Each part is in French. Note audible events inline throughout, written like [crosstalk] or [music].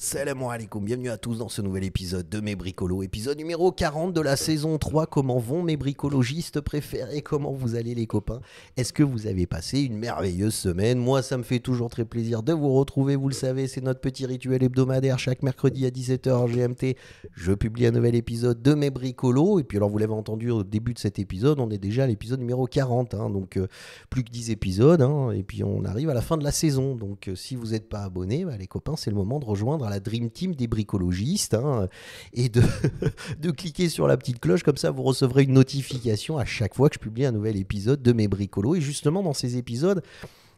Salam alaikum, bienvenue à tous dans ce nouvel épisode de Mes Bricolos, épisode numéro 40 de la saison 3. Comment vont mes bricologistes préférés Comment vous allez les copains Est-ce que vous avez passé une merveilleuse semaine Moi, ça me fait toujours très plaisir de vous retrouver, vous le savez, c'est notre petit rituel hebdomadaire chaque mercredi à 17h GMT. Je publie un nouvel épisode de Mes Bricolos, et puis alors vous l'avez entendu au début de cet épisode, on est déjà à l'épisode numéro 40, hein. donc euh, plus que 10 épisodes, hein. et puis on arrive à la fin de la saison. Donc euh, si vous n'êtes pas abonné, bah, les copains, c'est le moment de rejoindre la Dream Team des bricologistes hein, et de, [laughs] de cliquer sur la petite cloche. Comme ça, vous recevrez une notification à chaque fois que je publie un nouvel épisode de mes bricolos. Et justement, dans ces épisodes,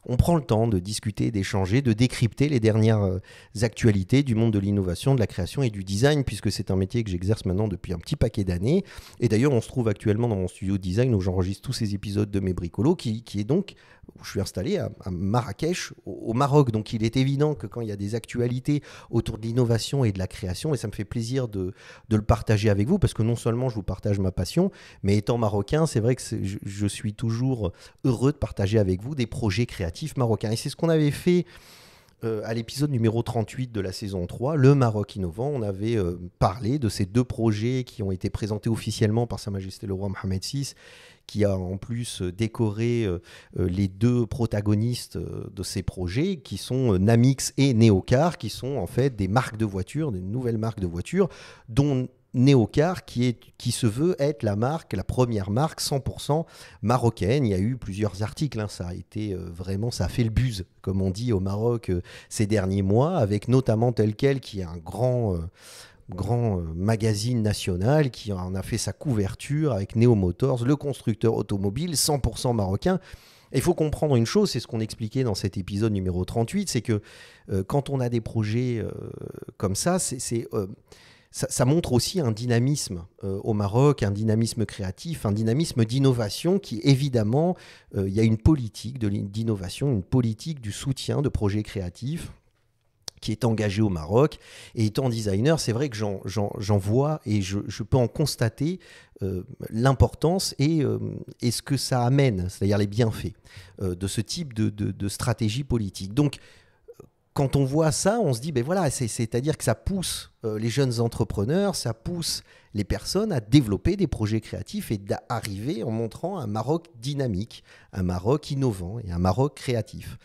on prend le temps de discuter, d'échanger, de décrypter les dernières euh, actualités du monde de l'innovation, de la création et du design, puisque c'est un métier que j'exerce maintenant depuis un petit paquet d'années. Et d'ailleurs, on se trouve actuellement dans mon studio design où j'enregistre tous ces épisodes de mes bricolos, qui, qui est donc où je suis installé à, Marrakech, au, Maroc. Donc il est évident que quand il y a des actualités autour de l'innovation et de la création, et ça me fait plaisir de, de, le partager avec vous, parce que non seulement je vous partage ma passion, mais étant marocain, c'est vrai que je, suis toujours heureux de partager avec vous des projets créatifs marocains. Et c'est ce qu'on avait fait. Euh, à l'épisode numéro 38 de la saison 3, Le Maroc innovant, on avait euh, parlé de ces deux projets qui ont été présentés officiellement par Sa Majesté le Roi Mohamed VI, qui a en plus euh, décoré euh, euh, les deux protagonistes de ces projets, qui sont Namix et Neocar, qui sont en fait des marques de voitures, des nouvelles marques de voitures, dont Neocar qui, est, qui se veut être la marque, la première marque 100% marocaine. Il y a eu plusieurs articles, hein. ça a été vraiment, ça fait le buzz, comme on dit au Maroc ces derniers mois, avec notamment quel qui est un grand, grand euh, magazine national qui en a fait sa couverture avec Neo Motors, le constructeur automobile 100% marocain. Il faut comprendre une chose, c'est ce qu'on expliquait dans cet épisode numéro 38, c'est que euh, quand on a des projets euh, comme ça, ça, montre aussi un dynamisme au Maroc, un dynamisme créatif, un dynamisme d'innovation qui, évidemment, il y a une politique d'innovation, une politique du soutien de projets créatifs qui est engagé au Maroc. Et étant designer, c'est vrai que j'en vois et je, peux en constater euh, l'importance euh, et, ce que ça amène, c'est-à-dire les bienfaits euh, de ce type de, de, stratégie politique. Donc, quand on voit ça, on se dit, ben voilà, c'est-à-dire que ça pousse les jeunes entrepreneurs, ça pousse les personnes à développer des projets créatifs et d'arriver en montrant un Maroc dynamique, un Maroc innovant et un Maroc créatif.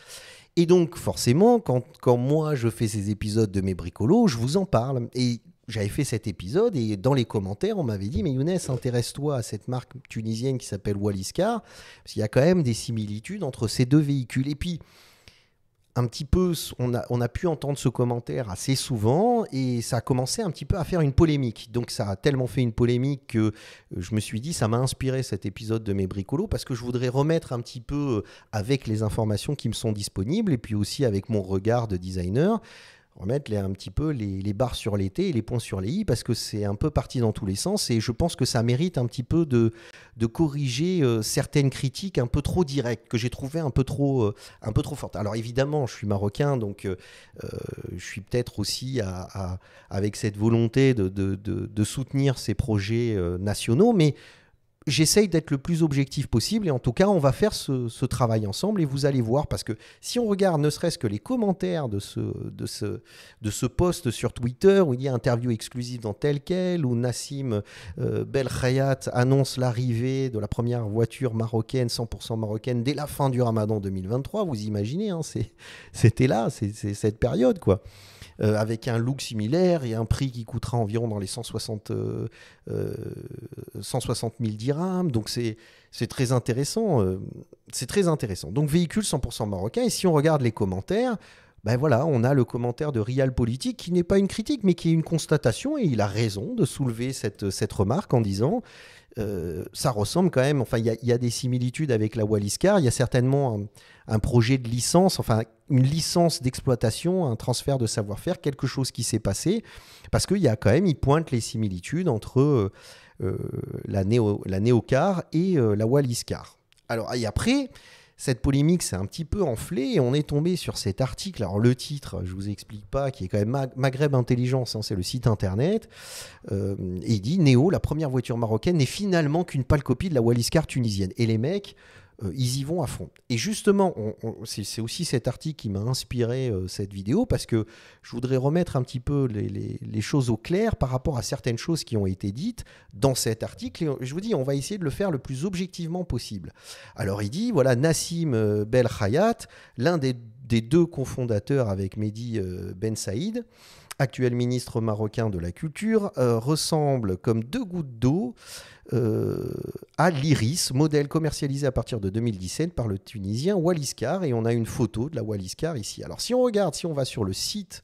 Et donc, forcément, quand, moi je fais ces épisodes de mes bricolos, je vous en parle. Et j'avais fait cet épisode et dans les commentaires, on m'avait dit Mais Younes, intéresse-toi à cette marque tunisienne qui s'appelle Walliscar, parce qu'il y a quand même des similitudes entre ces deux véhicules. Et puis, un petit peu, on a, on a pu entendre ce commentaire assez souvent et ça a commencé un petit peu à faire une polémique. Donc ça a tellement fait une polémique que euh, je me suis dit, ça m'a inspiré cet épisode de mes bricolos parce que je voudrais remettre un petit peu euh, avec les informations qui me sont disponibles et puis aussi avec mon regard de designer, remettre les, un petit peu les, barres sur les T et les points sur les I, parce que c'est un peu parti dans tous les sens, et je pense que ça mérite un petit peu de, de corriger euh, certaines critiques un peu trop directes, que j'ai trouvées un, peu trop, euh, un peu trop fortes. Alors évidemment, je suis marocain, donc euh, je suis peut-être aussi avec cette volonté de, de, de soutenir ces projets nationaux, mais j'essaye d'être le plus objectif possible et en tout cas, on va faire ce, travail ensemble et vous allez voir parce que si on regarde ne serait-ce que les commentaires de ce, de ce, de ce post sur Twitter où il y a interview exclusive dans tel quel, où Nassim euh, Belkhayat annonce l'arrivée de la première voiture marocaine, 100% marocaine, dès la fin du ramadan 2023, vous imaginez, hein, c'était là, c'est cette période quoi. Euh, avec un look similaire et un prix qui coûtera environ dans les 160, 160 000 dirhams donc c'est c'est très intéressant. Euh, c'est très intéressant. Donc véhicule 100% marocain. Et si on regarde les commentaires, ben voilà, on a le commentaire de Rial Politique qui n'est pas une critique, mais qui est une constatation. Et il a raison de soulever cette, cette remarque en disant euh, ça ressemble quand même. Enfin, il y, a des similitudes avec la Walliscar. Il y a certainement un, un, projet de licence, enfin une licence d'exploitation, un transfert de savoir-faire, quelque chose qui s'est passé, parce qu'il y a quand même, il pointe les similitudes entre euh, euh, la, néo, la néocar et euh, la Wallis car. Alors, et après, cette polémique s'est un petit peu enflée et on est tombé sur cet article. Alors le titre, je vous explique pas, qui est quand même Maghreb Intelligence, hein, c'est le site internet. Euh, et il dit Néo, la première voiture marocaine, n'est finalement qu'une pâle copie de la Walliscar tunisienne. Et les mecs euh, ils y vont à fond. Et justement, c'est aussi cet article qui m'a inspiré euh, cette vidéo parce que je voudrais remettre un petit peu les, choses au clair par rapport à certaines choses qui ont été dites dans cet article. Et je vous dis, on va essayer de le faire le plus objectivement possible. Alors il dit, voilà, Nassim euh, belkhayat l'un des, deux cofondateurs avec Mehdi Ben Saïd, actuel ministre marocain de la Culture, ressemble comme deux gouttes d'eau euh, à l'Iris, modèle commercialisé à partir de 2017 par le Tunisien Waliscar. Et on a une photo de la Waliscar ici. Alors si on regarde, si on va sur le site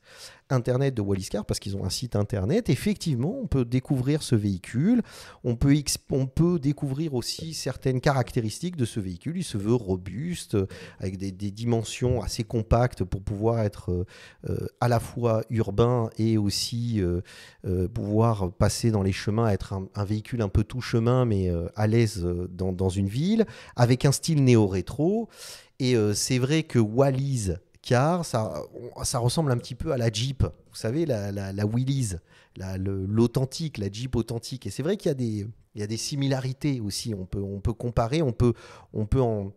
internet de Walliscar parce qu'ils ont un site internet. Effectivement, on peut découvrir ce véhicule, on peut, on peut découvrir aussi certaines caractéristiques de ce véhicule. Il se veut robuste, avec des, dimensions assez compactes pour pouvoir être euh, à la fois urbain et aussi euh, pouvoir passer dans les chemins, être un, véhicule un peu touche chemin, mais euh, à l'aise euh, dans, une ville, avec un style néo-rétro. Et euh, c'est vrai que Wallis car ça, ça ressemble un petit peu à la Jeep, vous savez, la, la, la Willys, l'authentique, la, Jeep authentique. Et c'est vrai qu'il y a des, il y a des similarités aussi, on peut, on peut comparer, on peut, on peut en,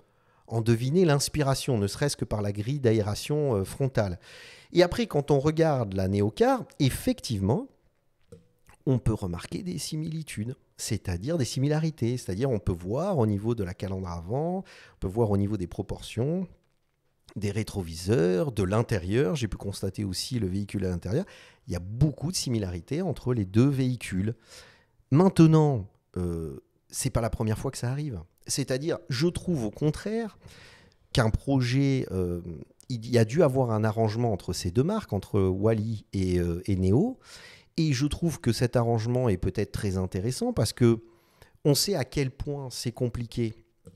deviner l'inspiration, ne serait-ce que par la grille d'aération frontale. Et après, quand on regarde la Neo-Car, effectivement, on peut remarquer des similitudes c'est-à-dire des similarités. C'est-à-dire on peut voir au niveau de la calandre avant, on peut voir au niveau des proportions, des rétroviseurs, de l'intérieur. J'ai pu constater aussi le véhicule à l'intérieur. Il y a beaucoup de similarités entre les deux véhicules. Maintenant, euh, c'est pas la première fois que ça arrive. C'est-à-dire, je trouve au contraire qu'un projet, euh, il y a dû avoir un arrangement entre ces deux marques, entre Wally et, Néo, euh, et et je trouve que cet arrangement est peut-être très intéressant parce que on sait à quel point c'est compliqué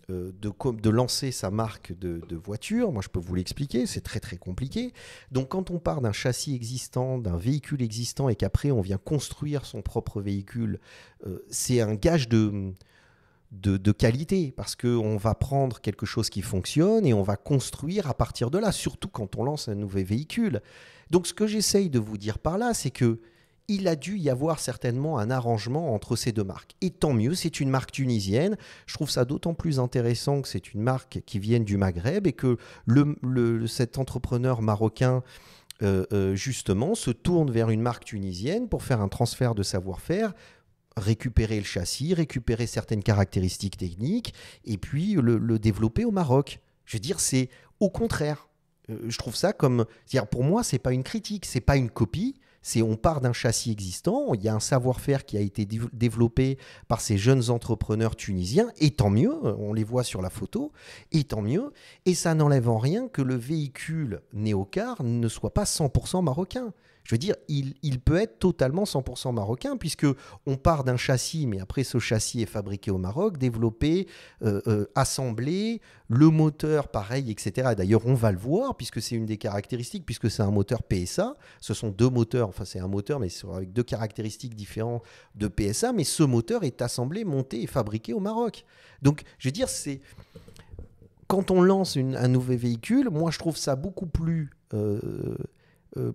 euh, de, de, lancer sa marque de, voiture. Moi, je peux vous l'expliquer, c'est très très compliqué. Donc, quand on part d'un châssis existant, d'un véhicule existant, et qu'après on vient construire son propre véhicule, euh, c'est un gage de, de, qualité parce qu'on va prendre quelque chose qui fonctionne et on va construire à partir de là, surtout quand on lance un nouvel véhicule. Donc, ce que j'essaye de vous dire par là, c'est que il a dû y avoir certainement un arrangement entre ces deux marques. Et tant mieux, c'est une marque tunisienne. Je trouve ça d'autant plus intéressant que c'est une marque qui vient du Maghreb et que cet entrepreneur marocain euh, euh, justement se tourne vers une marque tunisienne pour faire un transfert de savoir-faire récupérer le châssis, récupérer certaines caractéristiques techniques et puis le, développer au Maroc. Je veux dire, c'est au contraire. Euh, je trouve ça comme, pour moi, c'est pas une critique, c'est pas une copie, c'est on part d'un châssis existant, il y a un savoir-faire qui a été développé par ces jeunes entrepreneurs tunisiens, et tant mieux, on les voit sur la photo, et tant mieux, et ça n'enlève en rien que le véhicule néocar ne soit pas 100% marocain. Je veux dire, il, peut être totalement 100% marocain, puisque on part d'un châssis, mais après ce châssis est fabriqué au Maroc, développé, euh, euh, assemblé, le moteur pareil, etc. D'ailleurs, on va le voir, puisque c'est une des caractéristiques, puisque c'est un moteur PSA. Ce sont deux moteurs, enfin c'est un moteur, mais avec deux caractéristiques différentes de PSA, mais ce moteur est assemblé, monté et fabriqué au Maroc. Donc, je veux dire, c'est quand on lance un nouveau véhicule, moi je trouve ça beaucoup plus euh, euh,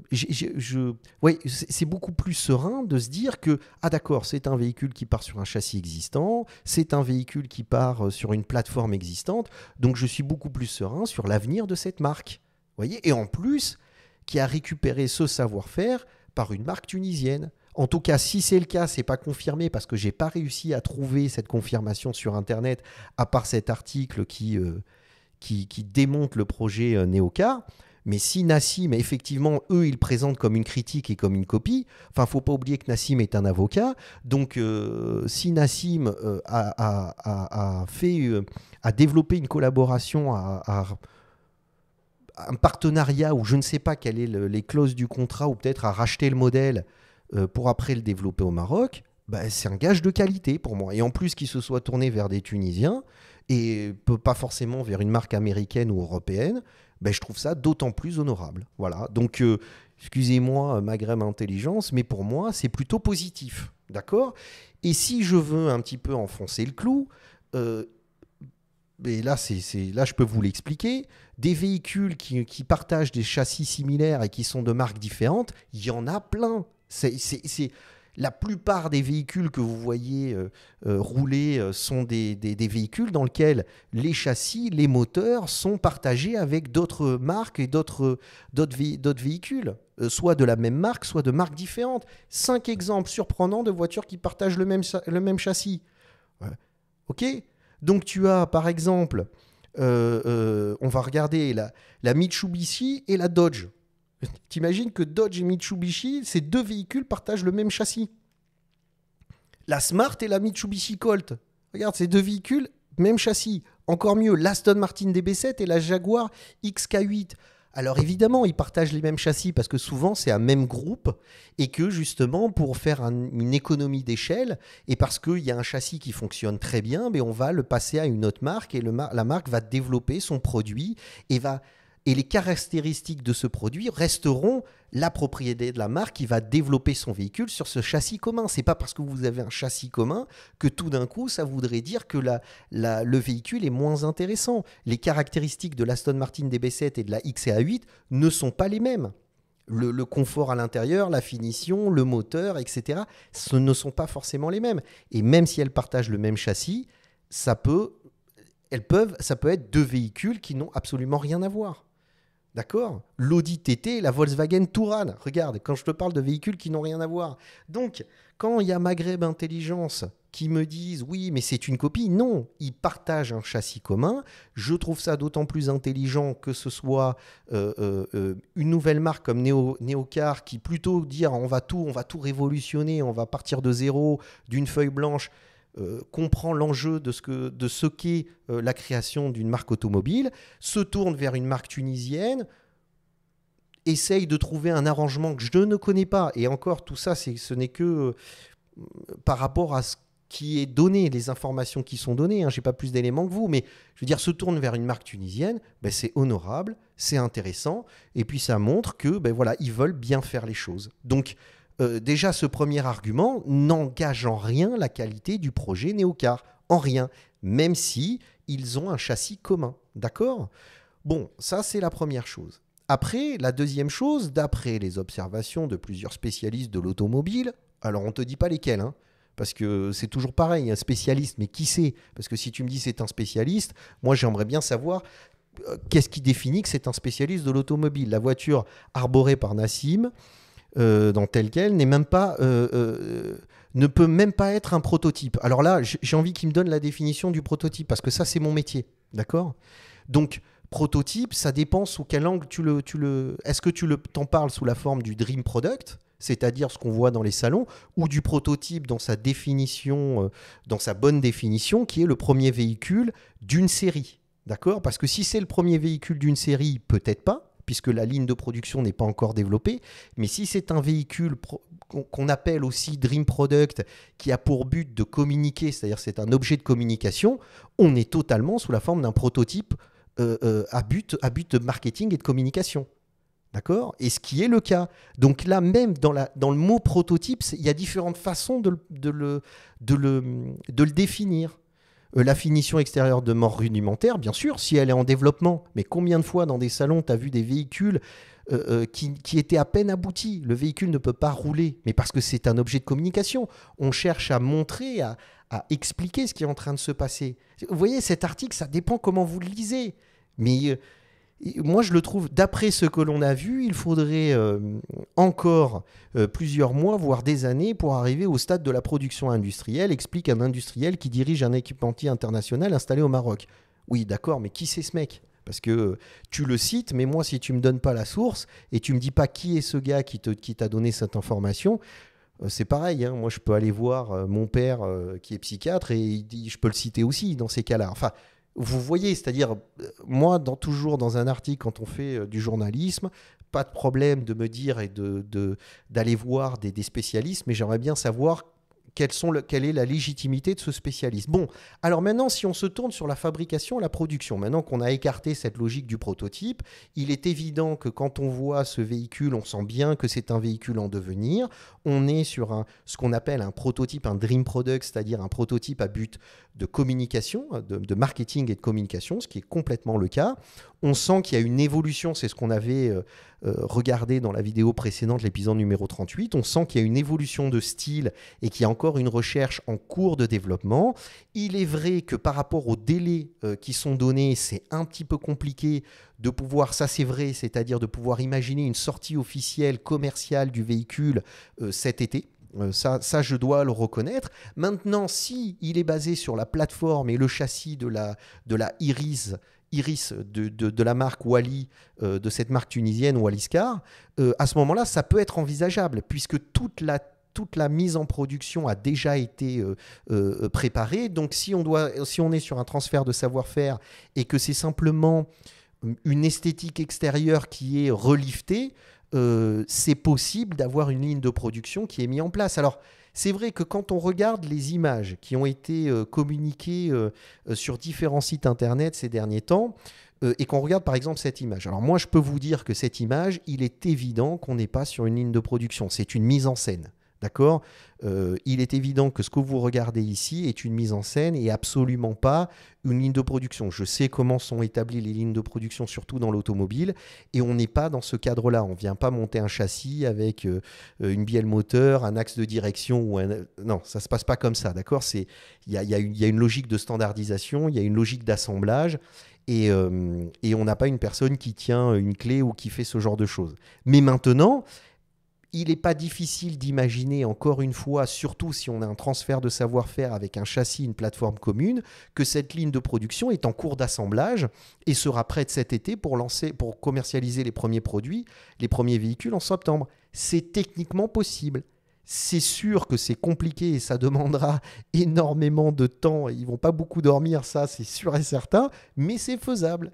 c'est beaucoup plus serein de se dire que, ah d'accord, c'est un véhicule qui part sur un châssis existant, c'est un véhicule qui part euh, sur une plateforme existante, donc je suis beaucoup plus serein sur l'avenir de cette marque. Voyez Et en plus, qui a récupéré ce savoir-faire par une marque tunisienne. En tout cas, si c'est le cas, c'est pas confirmé parce que j'ai pas réussi à trouver cette confirmation sur Internet, à part cet article qui, euh, qui, démonte le projet Neocar. Mais si Nassim, effectivement, eux, ils présentent comme une critique et comme une copie, enfin, faut pas oublier que Nassim est un avocat. Donc, euh, si Nassim euh, a, fait, euh, développé une collaboration, à un partenariat ou je ne sais pas quelles sont les clauses du contrat ou peut-être à racheter le modèle pour après le développer au Maroc, bah, c'est un gage de qualité pour moi. Et en plus qu'il se soit tourné vers des Tunisiens et pas forcément vers une marque américaine ou européenne, ben, je trouve ça d'autant plus honorable. Voilà. Donc, euh, excusez-moi, euh, grève intelligence, mais pour moi, c'est plutôt positif. D'accord Et si je veux un petit peu enfoncer le clou, euh, et ben, là, c'est, là, je peux vous l'expliquer, des véhicules qui, qui, partagent des châssis similaires et qui sont de marques différentes, il y en a plein. C'est, la plupart des véhicules que vous voyez euh, euh, rouler euh, sont des, véhicules dans lesquels les châssis, les moteurs sont partagés avec d'autres marques et d'autres véhicules, soit de la même marque, soit de marques différentes. Cinq exemples surprenants de voitures qui partagent le même, le même châssis. Ok Donc tu as par exemple, on va regarder la, la Mitsubishi et la Dodge. T'imagines que Dodge et Mitsubishi, ces deux véhicules partagent le même châssis. La Smart et la Mitsubishi Colt. Regarde, ces deux véhicules, même châssis. Encore mieux, l'Aston Martin DB7 et la Jaguar XK8. Alors évidemment, ils partagent les mêmes châssis parce que souvent c'est un même groupe et que justement pour faire une économie d'échelle et parce qu'il y a un châssis qui fonctionne très bien, mais ben, on va le passer à une autre marque et la marque va développer son produit et va et les caractéristiques de ce produit resteront la propriété de la marque qui va développer son véhicule sur ce châssis commun. C'est pas parce que vous avez un châssis commun que tout d'un coup ça voudrait dire que le véhicule est moins intéressant. Les caractéristiques de l'Aston Martin DB7 et de la xa 8 ne sont pas les mêmes. Le, confort à l'intérieur, la finition, le moteur, etc., ce ne sont pas forcément les mêmes. Et même si elles partagent le même châssis, ça peut, elles peuvent, ça peut être deux véhicules qui n'ont absolument rien à voir. D'accord L'Audi TT, la Volkswagen Touran. Regarde, quand je te parle de véhicules qui n'ont rien à voir. Donc, quand il y a Maghreb Intelligence qui me disent oui, mais c'est une copie, non, ils partagent un châssis commun. Je trouve ça d'autant plus intelligent que ce soit euh, euh, euh, une nouvelle marque comme Neo, Neocar qui, plutôt dire on va tout, on va tout révolutionner, on va partir de zéro, d'une feuille blanche, euh, comprend l'enjeu de ce que de ce qu'est euh, la création d'une marque automobile, se tourne vers une marque tunisienne, essaye de trouver un arrangement que je ne connais pas. Et encore, tout ça, ce n'est que euh, par rapport à ce qui est donné, les informations qui sont données. Hein, je n'ai pas plus d'éléments que vous, mais je veux dire, se tourne vers une marque tunisienne, ben c'est honorable, c'est intéressant, et puis ça montre que ben voilà, ils veulent bien faire les choses. Donc euh, déjà ce premier argument n'engage en rien la qualité du projet Néocar, en rien, même si ils ont un châssis commun, d'accord Bon, ça c'est la première chose. Après, la deuxième chose, d'après les observations de plusieurs spécialistes de l'automobile, alors on ne te dit pas lesquels, hein, parce que c'est toujours pareil, un spécialiste, mais qui c'est Parce que si tu me dis c'est un spécialiste, moi j'aimerais bien savoir euh, qu'est-ce qui définit que c'est un spécialiste de l'automobile. La voiture arborée par Nassim, euh, dans tel quel n'est même pas euh, euh, ne peut même pas être un prototype. Alors là, j'ai envie qu'il me donne la définition du prototype parce que ça c'est mon métier, d'accord Donc prototype, ça dépend sous quel angle tu le tu le est-ce que tu le t'en parles sous la forme du dream product c'est-à-dire ce qu'on voit dans les salons, ou du prototype dans sa définition, dans sa bonne définition, qui est le premier véhicule d'une série. D'accord Parce que si c'est le premier véhicule d'une série, peut-être pas puisque la ligne de production n'est pas encore développée. Mais si c'est un véhicule qu'on appelle aussi Dream Product, qui a pour but de communiquer, c'est-à-dire c'est un objet de communication, on est totalement sous la forme d'un prototype euh, euh, à, but, de marketing et de communication. D'accord Et ce qui est le cas. Donc là, même dans, le mot prototype, il y a différentes façons de le définir. Euh, la finition extérieure de mort rudimentaire, bien sûr, si elle est en développement. Mais combien de fois dans des salons, tu as vu des véhicules euh, euh, qui, étaient à peine aboutis Le véhicule ne peut pas rouler, mais parce que c'est un objet de communication. On cherche à montrer, à, expliquer ce qui est en train de se passer. Vous voyez, cet article, ça dépend comment vous le lisez. Mais moi, je le trouve, d'après ce que l'on a vu, il faudrait euh, encore euh, plusieurs mois, voire des années, pour arriver au stade de la production industrielle, explique un industriel qui dirige un équipementier international installé au Maroc. Oui, d'accord, mais qui c'est ce mec parce que euh, tu le cites, mais moi, si tu me donnes pas la source et tu me dis pas qui est ce gars qui t'a qui donné cette information, c'est pareil, hein. moi je peux aller voir mon père qui est psychiatre et je peux le citer aussi dans ces cas-là. Enfin, vous voyez, c'est-à-dire, euh, moi, dans, toujours dans un article, quand on fait euh, du journalisme, pas de problème de me dire et d'aller voir des, spécialistes, mais j'aimerais bien savoir quelle, est la légitimité de ce spécialiste. Bon, alors maintenant, si on se tourne sur la fabrication, la production, maintenant qu'on a écarté cette logique du prototype, il est évident que quand on voit ce véhicule, on sent bien que c'est un véhicule en devenir. On est sur un, ce qu'on appelle un prototype, un dream product, c'est-à-dire un prototype à but de communication, de, marketing et de communication, ce qui est complètement le cas. On sent qu'il y a une évolution, c'est ce qu'on avait... Euh, euh, Regardez dans la vidéo précédente, l'épisode numéro 38, on sent qu'il y a une évolution de style et qu'il y a encore une recherche en cours de développement. Il est vrai que par rapport aux délais euh, qui sont donnés, c'est un petit peu compliqué de pouvoir, ça c'est vrai, c'est-à-dire de pouvoir imaginer une sortie officielle commerciale du véhicule euh, cet été. Ça, je dois le reconnaître. Maintenant, si il est basé sur la plateforme et le châssis de la Iris, Iris de, de, la marque Wally, euh, de cette marque tunisienne Walliscar, euh, à ce moment-là, ça peut être envisageable, puisque toute la toute la mise en production a déjà été euh, euh, préparée. Donc si on, doit, si on est sur un transfert de savoir-faire et que c'est simplement une esthétique extérieure qui est reliftée, c'est possible d'avoir une ligne de production qui est mise en place. Alors, c'est vrai que quand on regarde les images qui ont été euh, communiquées euh, euh, sur différents sites internet ces derniers temps, et qu'on regarde par exemple cette image. Alors moi, je peux vous dire que cette image, il est évident qu'on n'est pas sur une ligne de production, c'est une mise en scène. D'accord euh, Il est évident que ce que vous regardez ici est une mise en scène et absolument pas une ligne de production. Je sais comment sont établies les lignes de production, surtout dans l'automobile, et on n'est pas dans ce cadre-là. On ne vient pas monter un châssis avec euh, une bielle moteur, un axe de direction. Ou un... Non, ça ne se passe pas comme ça. D'accord Il y a, une logique de standardisation, il y a une logique d'assemblage. Et, euh, et on n'a pas une personne qui tient une clé ou qui fait ce genre de choses. Mais maintenant, il n'est pas difficile d'imaginer, encore une fois, surtout si on a un transfert de savoir-faire avec un châssis, une plateforme commune, que cette ligne de production est en cours d'assemblage et sera prête cet été pour, lancer, pour commercialiser les premiers produits, les premiers véhicules en septembre. C'est techniquement possible. C'est sûr que c'est compliqué et ça demandera [laughs] énormément de temps. Ils vont pas beaucoup dormir, ça c'est sûr et certain, mais c'est faisable.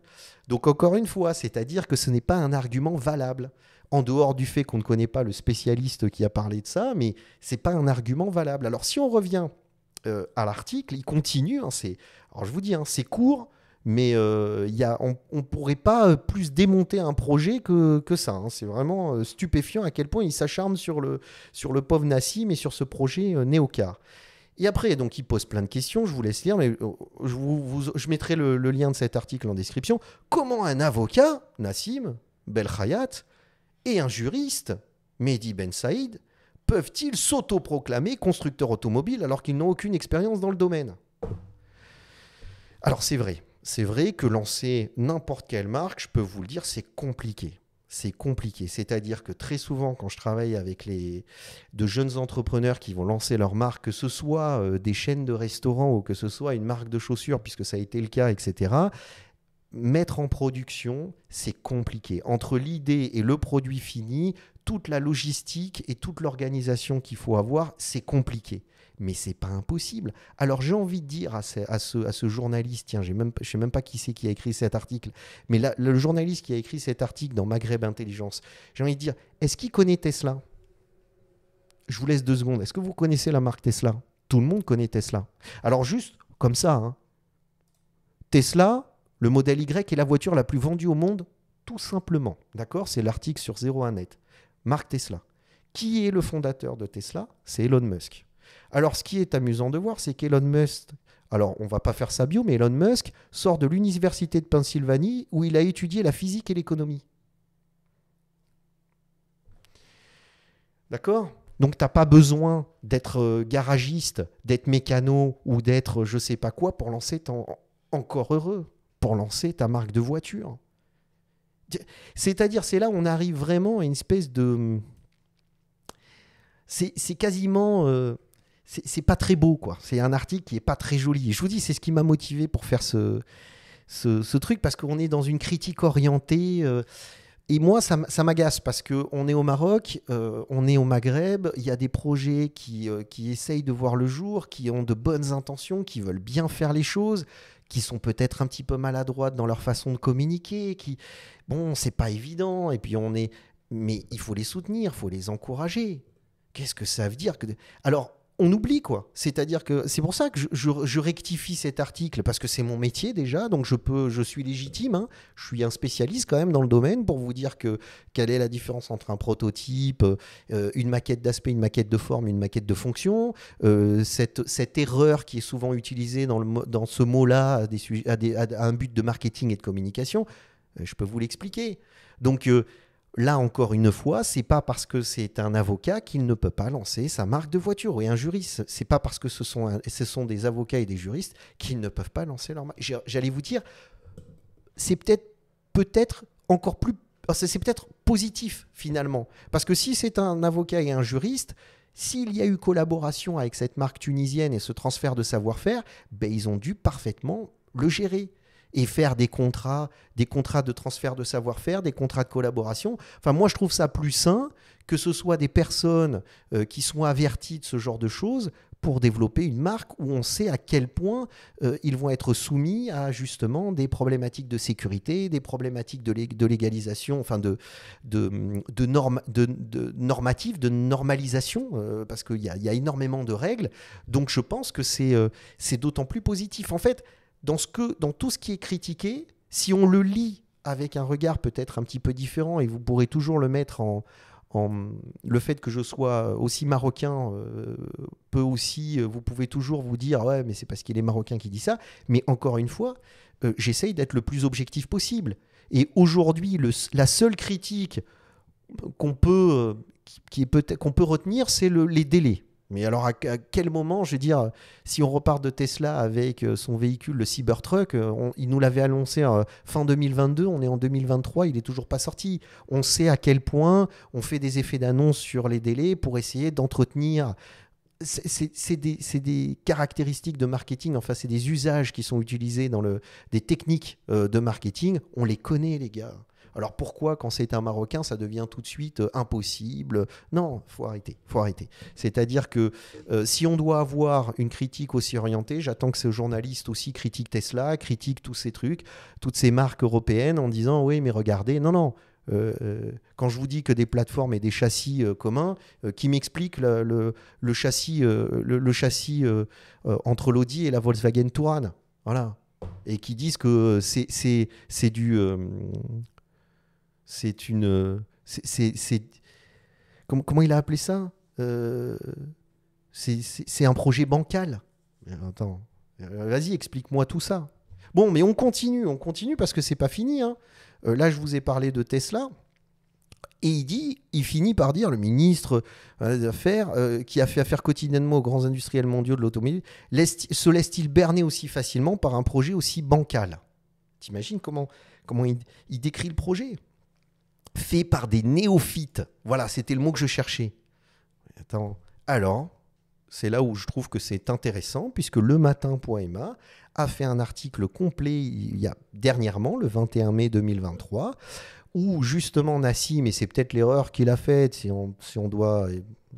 Donc encore une fois, c'est-à-dire que ce n'est pas un argument valable en dehors du fait qu'on ne connaît pas le spécialiste qui a parlé de ça, mais c'est pas un argument valable. Alors si on revient euh, à l'article, il continue, hein, c'est, alors je vous dis, hein, c'est court, mais euh, on ne pourrait pas euh, plus démonter un projet que, ça. Hein. C'est vraiment stupéfiant à quel point il s'acharne sur le, sur le pauvre Nassim et sur ce projet euh, Et après, donc, il pose plein de questions, je vous laisse lire, mais je, mettrai le, le, lien de cet article en description. Comment un avocat, Nassim Belkhayat, et un juriste, Mehdi Ben Saïd, peuvent-ils s'autoproclamer constructeurs automobile alors qu'ils n'ont aucune expérience dans le domaine Alors c'est vrai, c'est vrai que lancer n'importe quelle marque, je peux vous le dire, c'est compliqué. C'est compliqué. C'est-à-dire que très souvent, quand je travaille avec les, de jeunes entrepreneurs qui vont lancer leur marque, que ce soit euh, des chaînes de restaurants ou que ce soit une marque de chaussures, puisque ça a été le cas, etc., mettre en production, c'est compliqué. Entre l'idée et le produit fini, toute la logistique et toute l'organisation qu'il faut avoir, c'est compliqué. Mais c'est pas impossible. Alors j'ai envie de dire à ce, à ce, journaliste, tiens, je ne sais même pas qui c'est qui a écrit cet article, mais là le journaliste qui a écrit cet article dans Maghreb Intelligence, j'ai envie de dire, est-ce qu'il connaît Tesla Je vous laisse deux secondes. Est-ce que vous connaissez la marque Tesla Tout le monde connaît Tesla. Alors juste comme ça, hein. Tesla, le modèle Y est la voiture la plus vendue au monde, tout simplement. D'accord C'est l'article sur 01net. Marc Tesla. Qui est le fondateur de Tesla C'est Elon Musk. Alors, ce qui est amusant de voir, c'est qu'Elon Musk, alors on va pas faire sa bio, mais Elon Musk sort de l'université de Pennsylvanie où il a étudié la physique et l'économie. D'accord donc t'as pas besoin d'être euh, garagiste, d'être mécano ou d'être je sais pas quoi pour lancer ton encore heureux pour lancer ta marque de voiture. C'est-à-dire, c'est là où on arrive vraiment à une espèce de. C'est quasiment. Euh, c'est pas très beau, quoi. C'est un article qui est pas très joli. Et je vous dis, c'est ce qui m'a motivé pour faire ce, ce, truc, parce qu'on est dans une critique orientée. Euh, et moi, ça, m'agace parce qu'on est au Maroc, euh, on est au Maghreb, il y a des projets qui, qui essayent de voir le jour, qui ont de bonnes intentions, qui veulent bien faire les choses, qui sont peut-être un petit peu maladroites dans leur façon de communiquer, qui, bon, c'est pas évident, et puis on est. Mais il faut les soutenir, il faut les encourager. Qu'est-ce que ça veut dire que... Alors, on oublie quoi. C'est-à-dire que c'est pour ça que je, rectifie cet article parce que c'est mon métier déjà, donc je peux, je suis légitime. Hein. Je suis un spécialiste quand même dans le domaine pour vous dire que quelle est la différence entre un prototype, euh, une maquette d'aspect, une maquette de forme, une maquette de fonction. Euh, cette, erreur qui est souvent utilisée dans, ce mot-là à, un but de marketing et de communication, euh, je peux vous l'expliquer. Donc Là encore une fois, c'est pas parce que c'est un avocat qu'il ne peut pas lancer sa marque de voiture et un juriste. C'est pas parce que ce sont, ce sont des avocats et des juristes qu'ils ne peuvent pas lancer leur marque. J'allais vous dire, c'est peut-être peut-être encore plus, c'est peut-être positif finalement, parce que si c'est un avocat et un juriste, s'il y a eu collaboration avec cette marque tunisienne et ce transfert de savoir-faire, ben ils ont dû parfaitement le gérer et faire des contrats, des contrats de transfert de savoir-faire, des contrats de collaboration. Enfin, moi, je trouve ça plus sain que ce soit des personnes euh, qui sont averties de ce genre de choses pour développer une marque où on sait à quel point euh, ils vont être soumis à justement des problématiques de sécurité, des problématiques de, de légalisation, enfin de, de, de, de, normative, de normalisation, euh, parce qu'il y, a énormément de règles. Donc je pense que c'est c'est d'autant plus positif. En fait, dans, tout ce qui est critiqué, si on le lit avec un regard peut-être un petit peu différent, et vous pourrez toujours le mettre en, le fait que je sois aussi marocain euh, peut aussi, euh, vous pouvez toujours vous dire ouais mais c'est parce qu'il est marocain qui dit ça, mais encore une fois, euh, j'essaye d'être le plus objectif possible. Et aujourd'hui, la seule critique qu'on peut, peut qu'on peut retenir, c'est les délais. Mais alors, à, quel moment, je veux dire, si on repart de Tesla avec euh, son véhicule, le Cybertruck, euh, il nous l'avait annoncé euh, fin 2022, on est en 2023, il n'est toujours pas sorti. On sait à quel point on fait des effets d'annonce sur les délais pour essayer d'entretenir. C'est des, caractéristiques de marketing, enfin, c'est des usages qui sont utilisés dans le, des techniques de marketing. On les connaît, les gars. Alors pourquoi quand c'est un Marocain, ça devient tout de suite euh, impossible Non, faut arrêter, faut arrêter. C'est-à-dire que euh, si on doit avoir une critique aussi orientée, j'attends que ce journaliste aussi critique Tesla, critique tous ces trucs, toutes ces marques européennes en disant oui mais regardez, non non. Euh, quand je vous dis que des plateformes et des châssis communs, qui m'explique le, châssis, le, le châssis entre l'Audi et la Volkswagen Touran, voilà, et qui disent que c'est du c'est une. Euh, c'est. Comment, il a appelé ça euh, C'est un projet bancal. Attends. Euh, vas-y, explique-moi tout ça. Bon, mais on continue, on continue parce que c'est pas fini. Hein. là, je vous ai parlé de Tesla. Et il dit, il finit par dire, le ministre des Affaires, qui a fait affaire quotidiennement aux grands industriels mondiaux de l'automobile, se laisse-t-il berner aussi facilement par un projet aussi bancal T'imagines comment, comment il décrit le projet fait par des néophytes. Voilà, c'était le mot que je cherchais. Attends. Alors, c'est là où je trouve que c'est intéressant, puisque le matin.ma a fait un article complet il y a dernièrement, le 21 mai 2023, où justement Nassim, et c'est peut-être l'erreur qu'il a faite, si on, si on doit,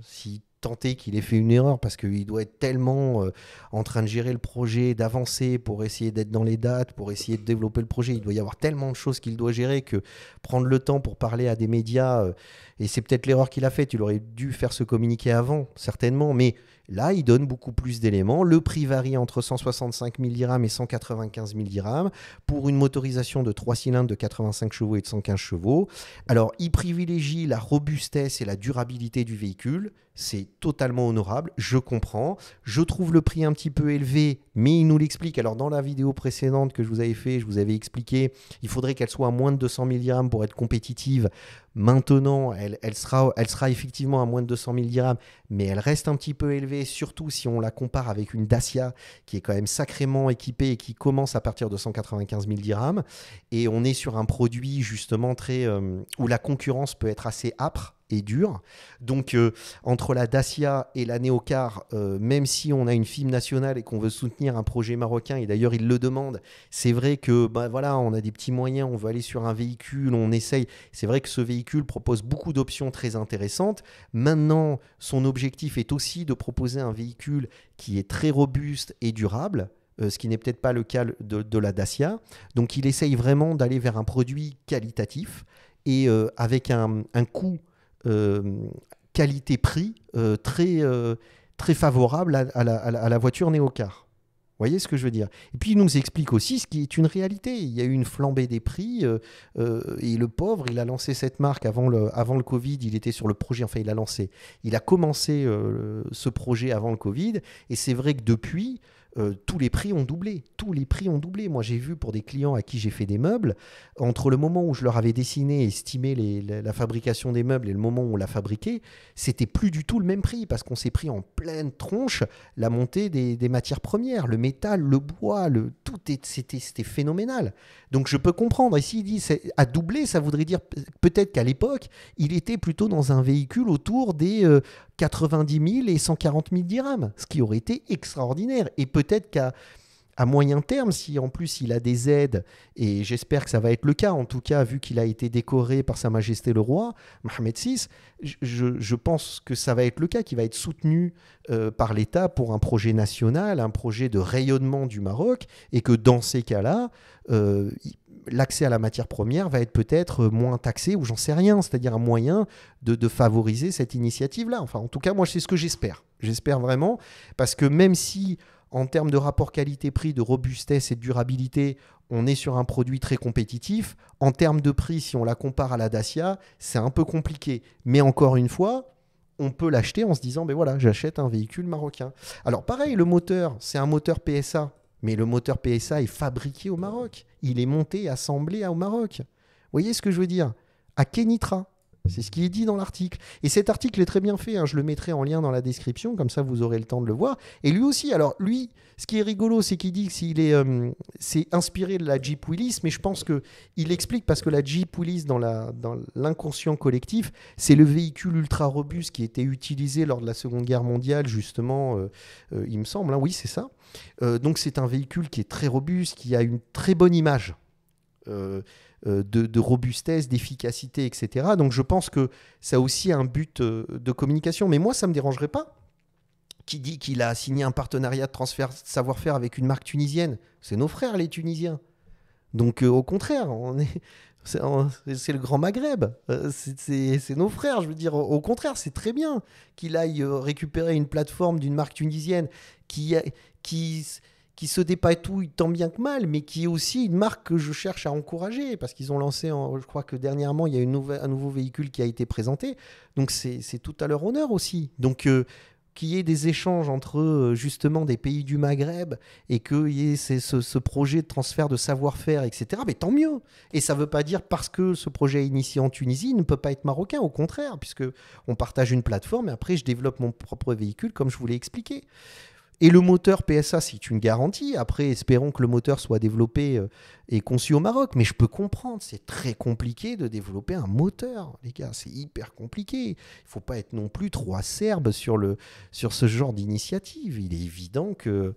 si tenter qu'il ait fait une erreur parce qu'il doit être tellement euh, en train de gérer le projet, d'avancer pour essayer d'être dans les dates, pour essayer de développer le projet. Il doit y avoir tellement de choses qu'il doit gérer que prendre le temps pour parler à des médias, euh, et c'est peut-être l'erreur qu'il a faite, il aurait dû faire ce communiqué avant, certainement, mais Là, il donne beaucoup plus d'éléments. Le prix varie entre 165 000 dirhams et 195 000 dirhams pour une motorisation de 3 cylindres de 85 chevaux et de 115 chevaux. Alors, il privilégie la robustesse et la durabilité du véhicule. C'est totalement honorable, je comprends. Je trouve le prix un petit peu élevé, mais il nous l'explique. Alors, dans la vidéo précédente que je vous avais fait, je vous avais expliqué, il faudrait qu'elle soit à moins de 200 000 dirhams pour être compétitive. Maintenant, elle, sera, effectivement à moins de 200 000 dirhams, mais elle reste un petit peu élevée, surtout si on la compare avec une Dacia qui est quand même sacrément équipée et qui commence à partir de 195 000 dirhams. Et on est sur un produit justement très euh, où la concurrence peut être assez âpre et dure. Donc, euh, entre la Dacia et la Néocar, euh, même si on a une film nationale et qu'on veut soutenir un projet marocain, et d'ailleurs il le demande c'est vrai que bah, voilà, on a des petits moyens, on veut aller sur un véhicule, on essaye. C'est vrai que ce véhicule propose beaucoup d'options très intéressantes. Maintenant, son objectif est aussi de proposer un véhicule qui est très robuste et durable. Euh, ce qui n'est peut-être pas le cas de, la Dacia. Donc il essaye vraiment d'aller vers un produit qualitatif et avec un, un coût euh, qualité-prix euh, très, euh, très favorable à, la, à la, voiture néocar. Vous voyez ce que je veux dire Et puis il nous explique aussi ce qui est une réalité. Il y a eu une flambée des prix et le pauvre, il a lancé cette marque avant le, avant le Covid, il était sur le projet, enfin il a lancé, il a commencé ce projet avant le Covid et c'est vrai que depuis, euh, tous les prix ont doublé. Tous les prix ont doublé. Moi, j'ai vu pour des clients à qui j'ai fait des meubles, entre le moment où je leur avais dessiné et estimé la, fabrication des meubles et le moment où on l'a fabriqué, c'était plus du tout le même prix parce qu'on s'est pris en pleine tronche la montée des, matières premières, le métal, le bois, le, tout c'était phénoménal. Donc je peux comprendre. ici s'il dit à doubler, ça voudrait dire peut-être qu'à l'époque, il était plutôt dans un véhicule autour des 90 euh, 000 et 140 000 dirhams, ce qui aurait été extraordinaire. Et peut peut-être qu'à moyen terme, si en plus il a des aides, et j'espère que ça va être le cas, en tout cas, vu qu'il a été décoré par Sa Majesté le Roi, Mohamed VI, je, pense que ça va être le cas, qu'il va être soutenu euh, par l'État pour un projet national, un projet de rayonnement du Maroc, et que dans ces cas-là, euh, l'accès à la matière première va être peut-être moins taxé, ou j'en sais rien, c'est-à-dire un moyen de, de favoriser cette initiative-là. Enfin, en tout cas, moi, c'est ce que j'espère. J'espère vraiment, parce que même si en termes de rapport qualité-prix, de robustesse et de durabilité, on est sur un produit très compétitif. En termes de prix, si on la compare à la Dacia, c'est un peu compliqué. Mais encore une fois, on peut l'acheter en se disant, ben voilà, j'achète un véhicule marocain. Alors pareil, le moteur, c'est un moteur PSA, mais le moteur PSA est fabriqué au Maroc. Il est monté, assemblé au Maroc. Vous voyez ce que je veux dire À Kenitra. C'est ce qui est dit dans l'article. Et cet article est très bien fait, hein, je le mettrai en lien dans la description, comme ça vous aurez le temps de le voir. Et lui aussi, alors lui, ce qui est rigolo, c'est qu'il dit que s'il est, euh, c'est inspiré de la Jeep Willis, mais je pense qu'il explique parce que la Jeep Willis, dans, l'inconscient collectif, c'est le véhicule ultra robuste qui était utilisé lors de la Seconde Guerre mondiale, justement, euh, euh, il me semble, hein, oui, c'est ça. donc c'est un véhicule qui est très robuste, qui a une très bonne image. Euh, de, robustesse, d'efficacité, etc. Donc je pense que ça a aussi un but euh, de communication. Mais moi, ça ne me dérangerait pas. Qui dit qu'il a signé un partenariat de transfert de savoir-faire avec une marque tunisienne C'est nos frères, les Tunisiens. Donc euh, au contraire, on est, [laughs] c'est, le grand Maghreb, c'est, nos frères, je veux dire. Au contraire, c'est très bien qu'il aille récupérer une plateforme d'une marque tunisienne qui, qui, qui se dépatouille tant bien que mal, mais qui est aussi une marque que je cherche à encourager, parce qu'ils ont lancé, en, je crois que dernièrement, il y a une nouvelle, un nouveau véhicule qui a été présenté, donc c'est tout à leur honneur aussi. Donc qui euh, qu'il y ait des échanges entre euh, justement des pays du Maghreb et qu'il y ait ce, projet de transfert de savoir-faire, etc., mais tant mieux. Et ça ne veut pas dire parce que ce projet est initié en Tunisie, il ne peut pas être marocain, au contraire, puisque on partage une plateforme et après je développe mon propre véhicule comme je vous l'ai expliqué. Et le moteur PSA, c'est une garantie. Après, espérons que le moteur soit développé euh, et conçu au Maroc. Mais je peux comprendre, c'est très compliqué de développer un moteur, les gars. C'est hyper compliqué. Il faut pas être non plus trop acerbe sur, le, sur ce genre d'initiative. Il est évident que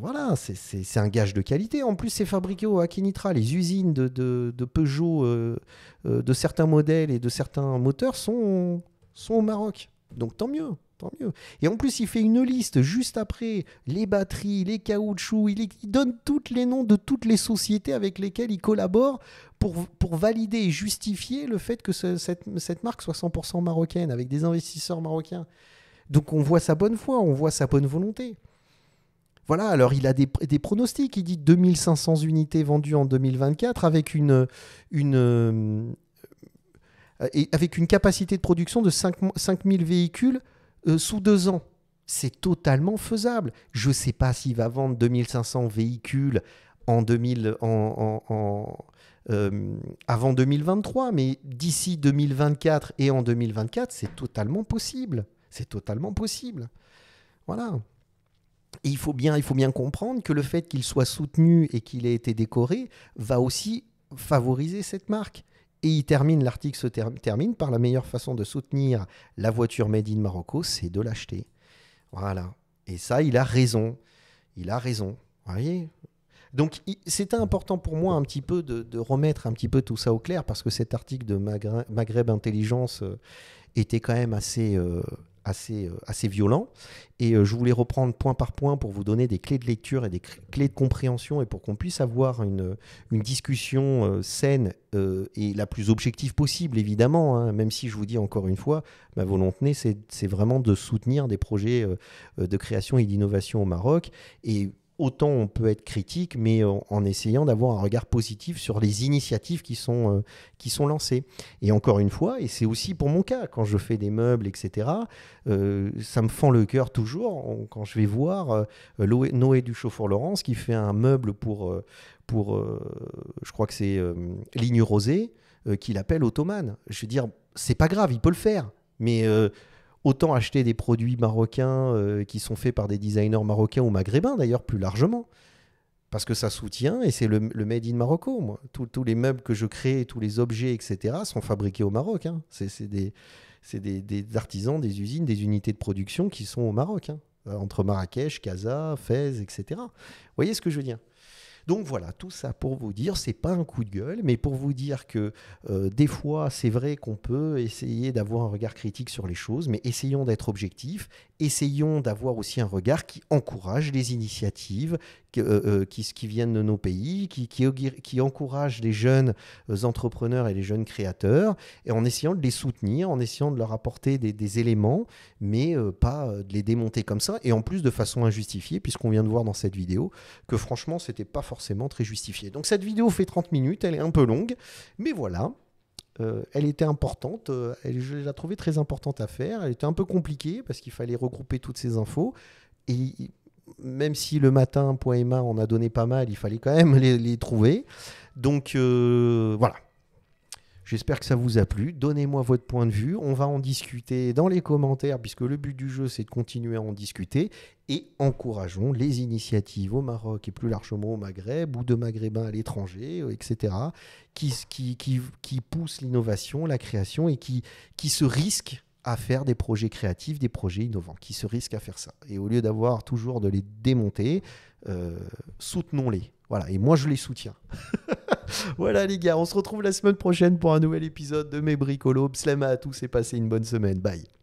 voilà, c'est un gage de qualité. En plus, c'est fabriqué au Akinitra. Les usines de, Peugeot, euh, euh, de certains modèles et de certains moteurs sont, sont au Maroc. Donc tant mieux tant mieux. Et en plus, il fait une liste juste après les batteries, les caoutchoucs, il, donne tous les noms de toutes les sociétés avec lesquelles il collabore pour, pour valider et justifier le fait que cette, marque soit 100% marocaine, avec des investisseurs marocains. Donc on voit sa bonne foi, on voit sa bonne volonté. Voilà, alors il a des, pronostics, il dit 2500 unités vendues en 2024 avec une, une, euh, avec une capacité de production de 5000 véhicules euh, sous deux ans. C'est totalement faisable. Je ne sais pas s'il va vendre 2500 véhicules en euh, avant 2023, mais d'ici 2024 et en 2024, c'est totalement possible. C'est totalement possible. Voilà. il faut bien, il faut bien comprendre que le fait qu'il soit soutenu et qu'il ait été décoré va aussi favoriser cette marque. Et il termine, l'article se termine par la meilleure façon de soutenir la voiture made in Marocco, c'est de l'acheter. Voilà. Et ça, il a raison. Il a raison. Vous voyez donc c'était important pour moi un petit peu de, remettre un petit peu tout ça au clair parce que cet article de Maghreb Intelligence euh, était quand même assez, euh, assez, euh, assez violent. Et euh, je voulais reprendre point par point pour vous donner des clés de lecture et des clés de compréhension et pour qu'on puisse avoir une, une discussion euh, saine et la plus objective possible, évidemment. Hein. même si je vous dis encore une fois, ma volonté, c'est vraiment de soutenir des projets de création et d'innovation au Maroc. Et autant on peut être critique, mais en essayant d'avoir un regard positif sur les initiatives qui sont, euh, qui sont lancées. Et encore une fois, et c'est aussi pour mon cas, quand je fais des meubles, etc., euh, ça me fend le cœur toujours quand je vais voir euh, Noé du Duchaufour-Laurence qui fait un meuble pour, pour je crois que c'est Ligne Rosée, qu'il appelle Ottoman. Je veux dire, c'est pas grave, il peut le faire. Mais autant acheter des produits marocains euh, qui sont faits par des designers marocains ou maghrébins d'ailleurs plus largement. Parce que ça soutient et c'est le, made in Marocco. Moi. Tous les meubles que je crée, tous les objets, etc., sont fabriqués au Maroc. Hein. C'est des, artisans, des usines, des unités de production qui sont au Maroc, hein. entre Marrakech, Casa, Fès, etc. Vous voyez ce que je veux dire donc voilà, tout ça pour vous dire, c'est pas un coup de gueule, mais pour vous dire que euh, des fois, c'est vrai qu'on peut essayer d'avoir un regard critique sur les choses, mais essayons d'être objectifs, essayons d'avoir aussi un regard qui encourage les initiatives euh, euh, qui, viennent de nos pays, qui, qui, encourage les jeunes entrepreneurs et les jeunes créateurs, et en essayant de les soutenir, en essayant de leur apporter des, éléments, mais pas de les démonter comme ça, et en plus de façon injustifiée, puisqu'on vient de voir dans cette vidéo que franchement, c'était pas forcément très justifié. Donc cette vidéo fait 30 minutes, elle est un peu longue, mais voilà. Euh, elle était importante, euh, je la trouvais très importante à faire, elle était un peu compliquée parce qu'il fallait regrouper toutes ces infos. Et même si le matin, point on a donné pas mal, il fallait quand même [laughs] les, trouver. Donc euh, voilà, J'espère que ça vous a plu. Donnez-moi votre point de vue. On va en discuter dans les commentaires, puisque le but du jeu, c'est de continuer à en discuter. Et encourageons les initiatives au Maroc et plus largement au Maghreb ou de Maghrébins à l'étranger, euh, etc., qui, poussent l'innovation, la création et qui, se risquent à faire des projets créatifs, des projets innovants, qui se risquent à faire ça. Et au lieu d'avoir toujours de les démonter, euh, soutenons-les. Voilà, et moi je les soutiens. [laughs] voilà les gars, on se retrouve la semaine prochaine pour un nouvel épisode de Mes Bricolos. Slam à tous et passez une bonne semaine. Bye.